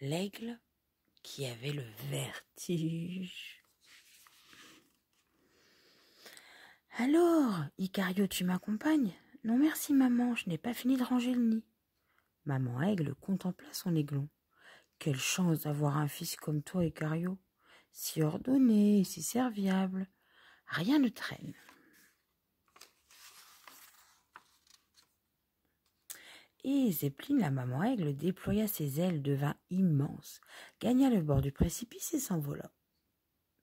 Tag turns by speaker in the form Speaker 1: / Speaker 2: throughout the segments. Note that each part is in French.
Speaker 1: L'aigle qui avait le vertige. Alors, Icario, tu m'accompagnes Non merci, maman, je n'ai pas fini de ranger le nid. Maman Aigle contempla son aiglon. Quelle chance d'avoir un fils comme toi, Icario, si ordonné, si serviable. Rien ne traîne. Et Zeppelin, la maman aigle, déploya ses ailes, devint immense, gagna le bord du précipice et s'envola.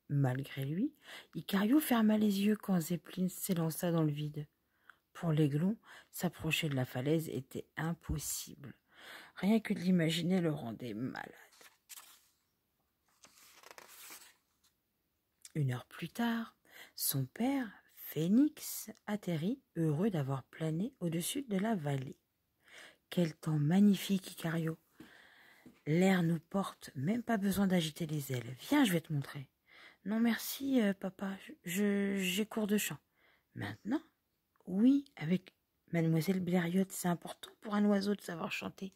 Speaker 1: Malgré lui, Icario ferma les yeux quand Zeppelin s'élança dans le vide. Pour l'aiglon, s'approcher de la falaise était impossible. Rien que de l'imaginer le rendait malade. Une heure plus tard, son père, Phénix, atterrit, heureux d'avoir plané au-dessus de la vallée. Quel temps magnifique, Icario. L'air nous porte, même pas besoin d'agiter les ailes. Viens, je vais te montrer. Non, merci, euh, papa. Je j'ai cours de chant. Maintenant Oui, avec mademoiselle Blériot, c'est important pour un oiseau de savoir chanter.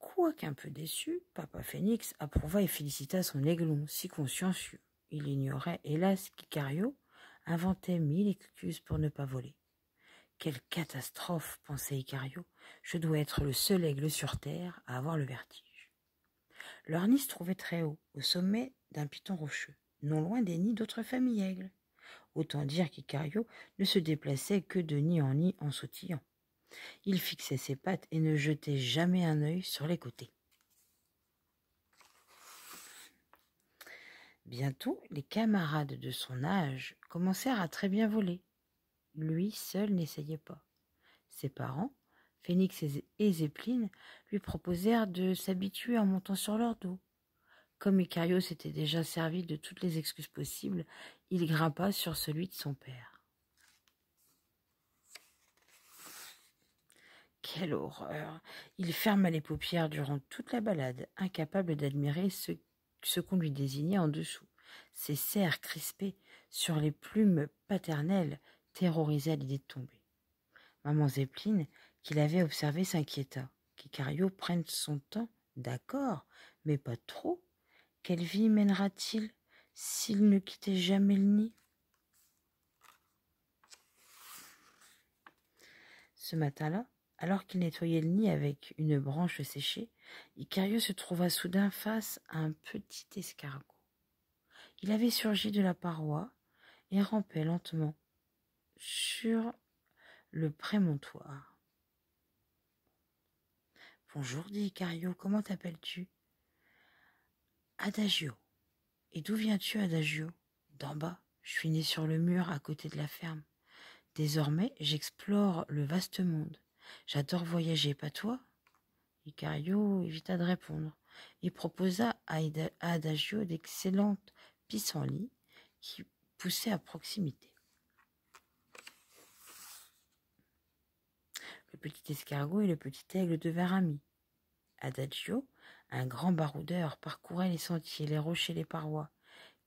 Speaker 1: Quoiqu'un peu déçu, papa Phénix approuva et félicita son aiglon, si consciencieux. Il ignorait, hélas, inventait mille excuses pour ne pas voler. Quelle catastrophe, pensait Icario, je dois être le seul aigle sur Terre à avoir le vertige. Leur nid se trouvait très haut, au sommet d'un piton rocheux, non loin des nids d'autres familles aigles. Autant dire qu'Icario ne se déplaçait que de nid en nid en sautillant. Il fixait ses pattes et ne jetait jamais un œil sur les côtés. Bientôt les camarades de son âge commencèrent à très bien voler. Lui seul n'essayait pas. Ses parents, Phénix et Zépline, lui proposèrent de s'habituer en montant sur leur dos. Comme Icario s'était déjà servi de toutes les excuses possibles, il grimpa sur celui de son père. Quelle horreur Il ferma les paupières durant toute la balade, incapable d'admirer ce ce qu'on lui désignait en dessous. Ses serres crispées sur les plumes paternelles terrorisaient à l'idée de tomber. Maman Zeppeline, qui l'avait observé, s'inquiéta. Qu'Icario prenne son temps, d'accord, mais pas trop. Quelle vie mènera-t-il s'il ne quittait jamais le nid Ce matin-là, alors qu'il nettoyait le nid avec une branche séchée, Icario se trouva soudain face à un petit escargot. Il avait surgi de la paroi et rampait lentement sur le prémontoire. Bonjour, dit Icario, comment t'appelles-tu Adagio. Et d'où viens-tu, Adagio D'en bas. Je suis né sur le mur à côté de la ferme. Désormais, j'explore le vaste monde. J'adore voyager, pas toi Icario évita de répondre et proposa à Adagio d'excellentes pissenlits qui poussaient à proximité. Le petit escargot et le petit aigle devinrent amis. Adagio, un grand baroudeur, parcourait les sentiers, les rochers, les parois.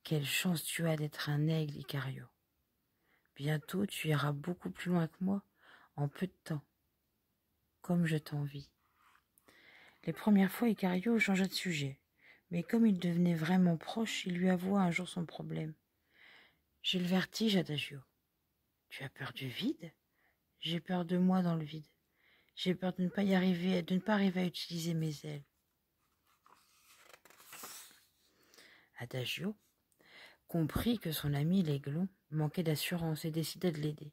Speaker 1: Quelle chance tu as d'être un aigle, Icario. Bientôt tu iras beaucoup plus loin que moi, en peu de temps. Comme je t'envie. Les premières fois, Icario changea de sujet, mais comme il devenait vraiment proche, il lui avoua un jour son problème. J'ai le vertige, Adagio. Tu as peur du vide J'ai peur de moi dans le vide. J'ai peur de ne pas y arriver, de ne pas arriver à utiliser mes ailes. Adagio comprit que son ami l'aiglon manquait d'assurance et décida de l'aider.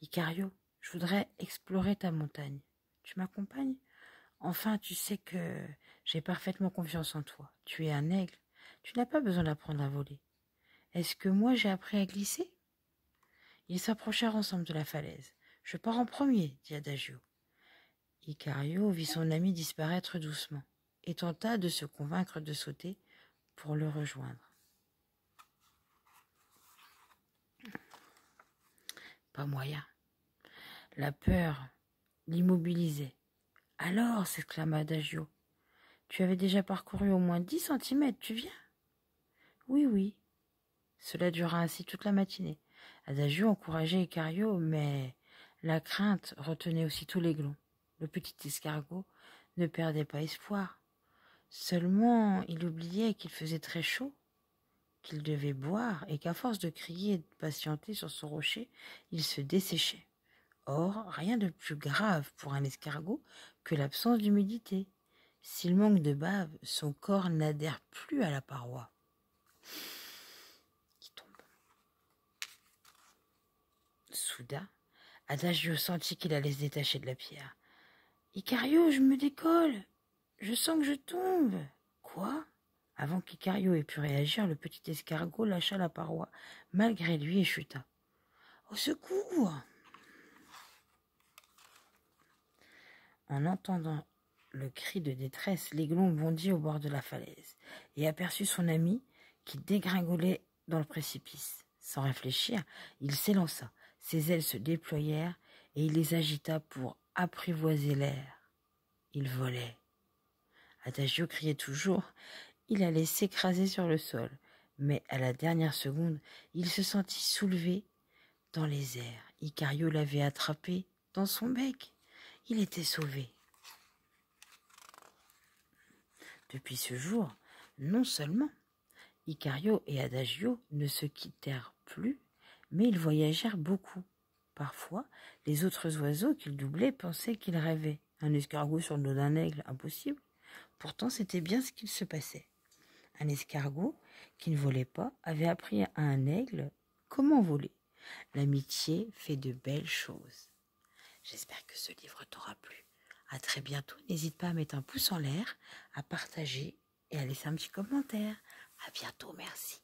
Speaker 1: Icario, je voudrais explorer ta montagne tu Enfin, tu sais que j'ai parfaitement confiance en toi. Tu es un aigle. Tu n'as pas besoin d'apprendre à voler. Est-ce que moi j'ai appris à glisser Ils s'approchèrent ensemble de la falaise. Je pars en premier, dit Adagio. Icario vit son ami disparaître doucement et tenta de se convaincre de sauter pour le rejoindre. Pas moyen. La peur l'immobilisait. Alors, s'exclama Adagio, tu avais déjà parcouru au moins dix centimètres, tu viens Oui, oui. Cela dura ainsi toute la matinée. Adagio encourageait Icario, mais la crainte retenait aussi tous les glons. Le petit escargot ne perdait pas espoir. Seulement, il oubliait qu'il faisait très chaud, qu'il devait boire, et qu'à force de crier et de patienter sur son rocher, il se desséchait. Or, rien de plus grave pour un escargot que l'absence d'humidité. S'il manque de bave, son corps n'adhère plus à la paroi. Il tombe. Soudain, Adagio sentit qu'il allait se détacher de la pierre. Icario, je me décolle. Je sens que je tombe. Quoi? Avant qu'Icario ait pu réagir, le petit escargot lâcha la paroi, malgré lui, et chuta. Au secours! En entendant le cri de détresse, l'aiglon bondit au bord de la falaise et aperçut son ami qui dégringolait dans le précipice. Sans réfléchir, il s'élança. Ses ailes se déployèrent et il les agita pour apprivoiser l'air. Il volait. Adagio criait toujours. Il allait s'écraser sur le sol, mais à la dernière seconde, il se sentit soulevé dans les airs. Icario l'avait attrapé dans son bec il était sauvé. Depuis ce jour, non seulement Icario et Adagio ne se quittèrent plus, mais ils voyagèrent beaucoup. Parfois, les autres oiseaux qu'ils doublaient pensaient qu'ils rêvaient. Un escargot sur le dos d'un aigle, impossible. Pourtant, c'était bien ce qu'il se passait. Un escargot qui ne volait pas avait appris à un aigle comment voler. L'amitié fait de belles choses. J'espère que ce livre t'aura plu. À très bientôt. N'hésite pas à mettre un pouce en l'air, à partager et à laisser un petit commentaire. À bientôt. Merci.